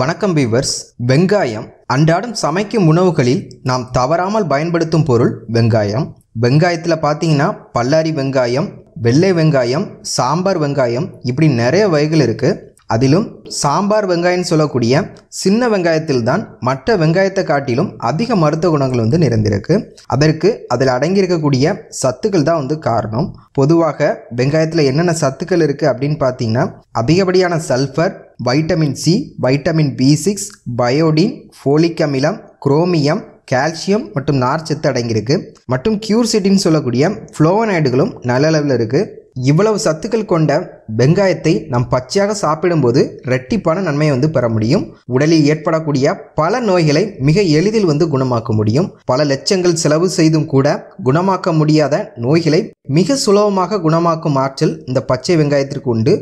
வணக்கம் பீவர்ஸ் வெங்காயம் அன்றாடம் சமைக்கும் உணவுகளில் நாம் தவறாமல் பயன்படுத்தும் பொருள் வெங்காயம் வெங்காயத்தில் பார்த்தீங்கன்னா பல்லாரி வெங்காயம் வெள்ளை வெங்காயம் சாம்பார் வெங்காயம் இப்படி நிறைய வகைகள் இருக்குது அதிலும் சாம்பார் வெங்காயம்னு சொல்லக்கூடிய சின்ன வெங்காயத்தில் தான் மற்ற வெங்காயத்தை காட்டிலும் அதிக மருத்துவ குணங்கள் வந்து நிறைந்திருக்கு அதற்கு அதில் அடங்கியிருக்கக்கூடிய சத்துக்கள் தான் வந்து காரணம் பொதுவாக வெங்காயத்தில் என்னென்ன சத்துக்கள் இருக்குது அப்படின்னு பார்த்தீங்கன்னா அதிகப்படியான sulphur vitamin C vitamin B six biotin folic அமிலம் குரோமியம் கால்சியம் மற்றும் சத்து அடங்கியிருக்கு மற்றும் கியூர்சிட்டின்னு சொல்லக்கூடிய ஃப்ளோவனாய்டுகளும் நல்ல அளவில் இருக்குது இவ்வளவு சத்துக்கள் கொண்ட வெங்காயத்தை நாம் பச்சையாக சாப்பிடும்போது ரெட்டிப்பான நன்மையை வந்து பெற முடியும் உடலில் ஏற்படக்கூடிய பல நோய்களை மிக எளிதில் வந்து குணமாக்க முடியும் பல லட்சங்கள் செலவு செய்தும் கூட குணமாக்க முடியாத நோய்களை மிக சுலபமாக குணமாக்கும் ஆற்றல் இந்த பச்சை வெங்காயத்திற்கு உண்டு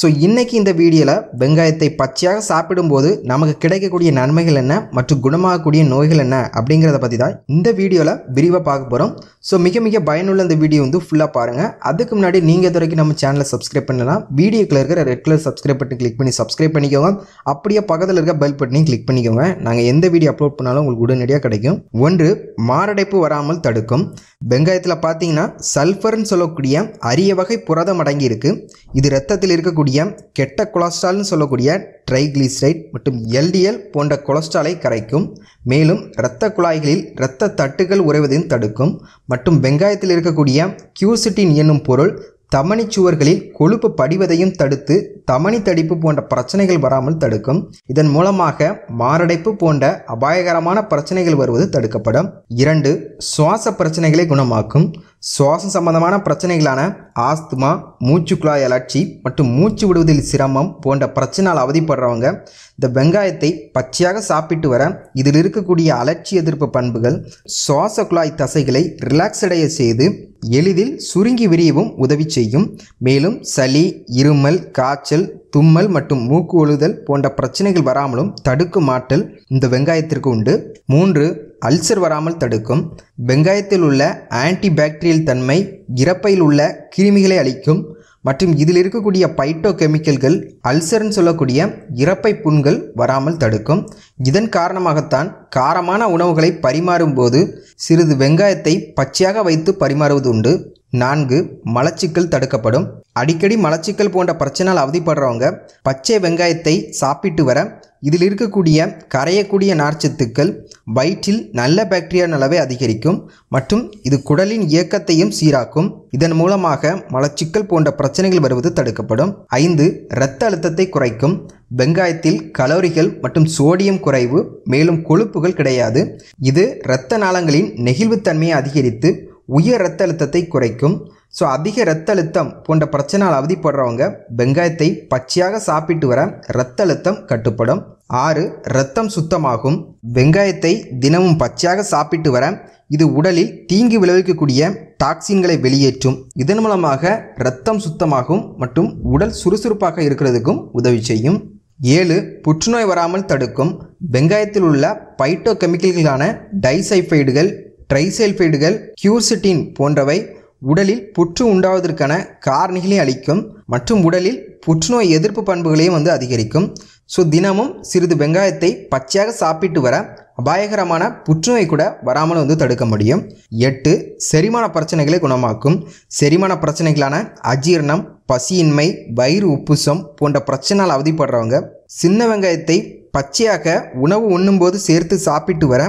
ஸோ இன்னைக்கு இந்த வீடியோவில் வெங்காயத்தை பச்சையாக சாப்பிடும்போது நமக்கு கிடைக்கக்கூடிய நன்மைகள் என்ன மற்றும் குணமாகக்கூடிய நோய்கள் என்ன அப்படிங்கிறத பற்றி தான் இந்த வீடியோவில் விரிவாக பார்க்க போகிறோம் ஸோ மிக மிக பயனுள்ள இந்த வீடியோ வந்து ஃபுல்லாக பாருங்கள் அதுக்கு முன்னாடி நீங்கள் இது நம்ம சேனலை சப்ஸ்கிரைப் பண்ணலாம் பண்ணணும்னா வீடியோக்கில் இருக்கிற red colour subscribe button click பண்ணி சப்ஸ்கிரைப் பண்ணிக்கோங்க அப்படியே பக்கத்தில் இருக்க பெல் பட்டனையும் கிளிக் பண்ணிக்கோங்க நாங்கள் எந்த வீடியோ அப்லோட் பண்ணாலும் உங்களுக்கு உடனடியாக கிடைக்கும் ஒன்று மாரடைப்பு வராமல் தடுக்கும் வெங்காயத்தில் பார்த்தீங்கன்னா சல்ஃபர்னு சொல்லக்கூடிய அரிய வகை புரதம் அடங்கி இருக்குது இது ரத்தத்தில் இருக்கக்கூடிய கெட்ட கொலஸ்ட்ரால்னு சொல்லக்கூடிய ட்ரைக்ளிசரைட் மற்றும் எல்டிஎல் போன்ற கொலஸ்ட்ராலை கரைக்கும் மேலும் இரத்த குழாய்களில் இரத்த தட்டுகள் உறைவதையும் தடுக்கும் மற்றும் வெங்காயத்தில் இருக்கக்கூடிய கியூசிட்டின் என்னும் பொருள் தமணி சுவர்களில் கொழுப்பு படிவதையும் தடுத்து தமனி தடிப்பு போன்ற பிரச்சனைகள் வராமல் தடுக்கும் இதன் மூலமாக மாரடைப்பு போன்ற அபாயகரமான பிரச்சனைகள் வருவது தடுக்கப்படும் இரண்டு சுவாச பிரச்சனைகளை குணமாக்கும் சுவாச சம்பந்தமான பிரச்சனைகளான ஆஸ்துமா மூச்சு குழாய் அலர்ச்சி மற்றும் மூச்சு விடுவதில் சிரமம் போன்ற பிரச்சனால் அவதிப்படுறவங்க இந்த வெங்காயத்தை பச்சையாக சாப்பிட்டு வர இதில் இருக்கக்கூடிய அலர்ச்சி எதிர்ப்பு பண்புகள் சுவாச குழாய் தசைகளை ரிலாக்ஸ் அடைய செய்து எளிதில் சுருங்கி விரியவும் உதவி செய்யும் மேலும் சளி இருமல் காய்ச்சல் தும்மல் மற்றும் மூக்கு ஒழுதல் போன்ற பிரச்சனைகள் வராமலும் தடுக்கும் மாட்டல் இந்த வெங்காயத்திற்கு உண்டு மூன்று அல்சர் வராமல் தடுக்கும் வெங்காயத்தில் உள்ள ஆன்டி தன்மை இறப்பையில் உள்ள கிருமிகளை அளிக்கும் மற்றும் இதில் இருக்கக்கூடிய பைட்டோ கெமிக்கல்கள் அல்சர்னு சொல்லக்கூடிய இறப்பை புண்கள் வராமல் தடுக்கும் இதன் காரணமாகத்தான் காரமான உணவுகளை பரிமாறும்போது சிறிது வெங்காயத்தை பச்சையாக வைத்து பரிமாறுவது உண்டு நான்கு மலச்சிக்கல் தடுக்கப்படும் அடிக்கடி மலச்சிக்கல் போன்ற பிரச்சனால் அவதிப்படுறவங்க பச்சை வெங்காயத்தை சாப்பிட்டு வர இதில் இருக்கக்கூடிய கரையக்கூடிய நார்ச்சத்துக்கள் வயிற்றில் நல்ல பாக்டீரியா அளவை அதிகரிக்கும் மற்றும் இது குடலின் இயக்கத்தையும் சீராக்கும் இதன் மூலமாக மலச்சிக்கல் போன்ற பிரச்சனைகள் வருவது தடுக்கப்படும் ஐந்து இரத்த அழுத்தத்தை குறைக்கும் வெங்காயத்தில் கலோரிகள் மற்றும் சோடியம் குறைவு மேலும் கொழுப்புகள் கிடையாது இது இரத்த நாளங்களின் நெகிழ்வுத்தன்மையை அதிகரித்து உயர் ரத்த அழுத்தத்தை குறைக்கும் ஸோ அதிக ரத்த அழுத்தம் போன்ற பிரச்சனையால் அவதிப்படுறவங்க வெங்காயத்தை பச்சையாக சாப்பிட்டு வர ரத்த அழுத்தம் கட்டுப்படும் ஆறு ரத்தம் சுத்தமாகும் வெங்காயத்தை தினமும் பச்சையாக சாப்பிட்டு வர இது உடலில் தீங்கு விளைவிக்கக்கூடிய டாக்ஸின்களை வெளியேற்றும் இதன் மூலமாக ரத்தம் சுத்தமாகும் மற்றும் உடல் சுறுசுறுப்பாக இருக்கிறதுக்கும் உதவி செய்யும் ஏழு புற்றுநோய் வராமல் தடுக்கும் வெங்காயத்தில் உள்ள பைட்டோ கெமிக்கல்களான டைசைஃபைடுகள் ட்ரைசல்ஃபைடுகள் கியூர்சிட்டின் போன்றவை உடலில் புற்று உண்டாவதற்கான காரணிகளை அளிக்கும் மற்றும் உடலில் புற்றுநோய் எதிர்ப்பு பண்புகளையும் வந்து அதிகரிக்கும் ஸோ தினமும் சிறிது வெங்காயத்தை பச்சையாக சாப்பிட்டு வர அபாயகரமான புற்றுநோய் கூட வராமல் வந்து தடுக்க முடியும் எட்டு செரிமான பிரச்சனைகளை குணமாக்கும் செரிமான பிரச்சனைகளான அஜீரணம் பசியின்மை வயிறு உப்புசம் போன்ற பிரச்சனைகள் அவதிப்படுறவங்க சின்ன வெங்காயத்தை பச்சையாக உணவு உண்ணும்போது சேர்த்து சாப்பிட்டு வர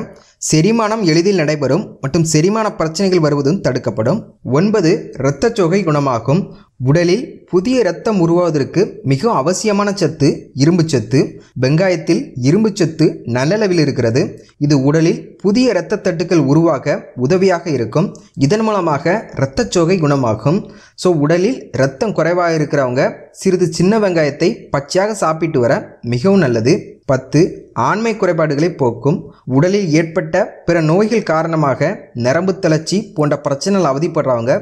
செரிமானம் எளிதில் நடைபெறும் மற்றும் செரிமான பிரச்சனைகள் வருவதும் தடுக்கப்படும் ஒன்பது இரத்தச்சோகை குணமாகும் உடலில் புதிய இரத்தம் உருவாவதற்கு மிக அவசியமான சத்து இரும்பு சத்து வெங்காயத்தில் இரும்பு சத்து நல்லளவில் இருக்கிறது இது உடலில் புதிய இரத்த தட்டுக்கள் உருவாக உதவியாக இருக்கும் இதன் மூலமாக இரத்தச்சோகை குணமாகும் ஸோ உடலில் இரத்தம் குறைவாக இருக்கிறவங்க சிறிது சின்ன வெங்காயத்தை பச்சையாக சாப்பிட்டு வர மிகவும் நல்லது பத்து ஆண்மை குறைபாடுகளை போக்கும் உடலில் ஏற்பட்ட பிற நோய்கள் காரணமாக நரம்பு தளர்ச்சி போன்ற பிரச்சனைகள் அவதிப்படுறவங்க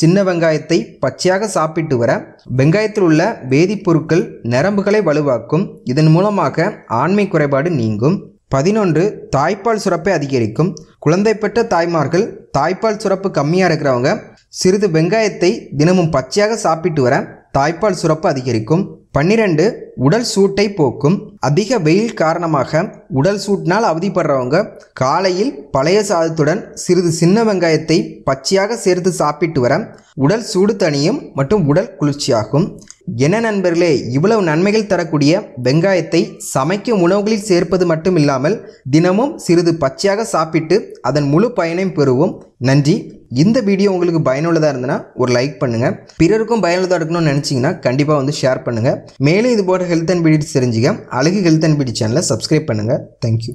சின்ன வெங்காயத்தை பச்சையாக சாப்பிட்டு வர வெங்காயத்தில் உள்ள வேதிப்பொருட்கள் நரம்புகளை வலுவாக்கும் இதன் மூலமாக ஆண்மை குறைபாடு நீங்கும் பதினொன்று தாய்ப்பால் சுரப்பை அதிகரிக்கும் குழந்தை பெற்ற தாய்மார்கள் தாய்ப்பால் சுரப்பு கம்மியாக இருக்கிறவங்க சிறிது வெங்காயத்தை தினமும் பச்சையாக சாப்பிட்டு வர தாய்ப்பால் சுரப்பு அதிகரிக்கும் பன்னிரண்டு உடல் சூட்டை போக்கும் அதிக வெயில் காரணமாக உடல் சூட்டினால் அவதிப்படுறவங்க காலையில் பழைய சாதத்துடன் சிறிது சின்ன வெங்காயத்தை பச்சையாக சேர்த்து சாப்பிட்டு வர உடல் சூடு தனியும் மற்றும் உடல் குளிர்ச்சியாகும் என்ன நண்பர்களே இவ்வளவு நன்மைகள் தரக்கூடிய வெங்காயத்தை சமைக்கும் உணவுகளில் சேர்ப்பது மட்டும் இல்லாமல் தினமும் சிறிது பச்சையாக சாப்பிட்டு அதன் முழு பயனையும் பெறுவோம் நன்றி இந்த வீடியோ உங்களுக்கு பயனுள்ளதாக இருந்ததுன்னா ஒரு லைக் பண்ணுங்கள் பிறருக்கும் பயனுள்ளதாக இருக்கணும்னு நினச்சிங்கன்னா கண்டிப்பாக வந்து ஷேர் பண்ணுங்கள் மேலே இது போன்ற ஹெல்த் அண்ட் பீடி தெரிஞ்சுக்க அழகு ஹெல்த் அண்ட் பீடி சேனலை சப்ஸ்கிரைப் பண்ணுங்கள் தேங்க்யூ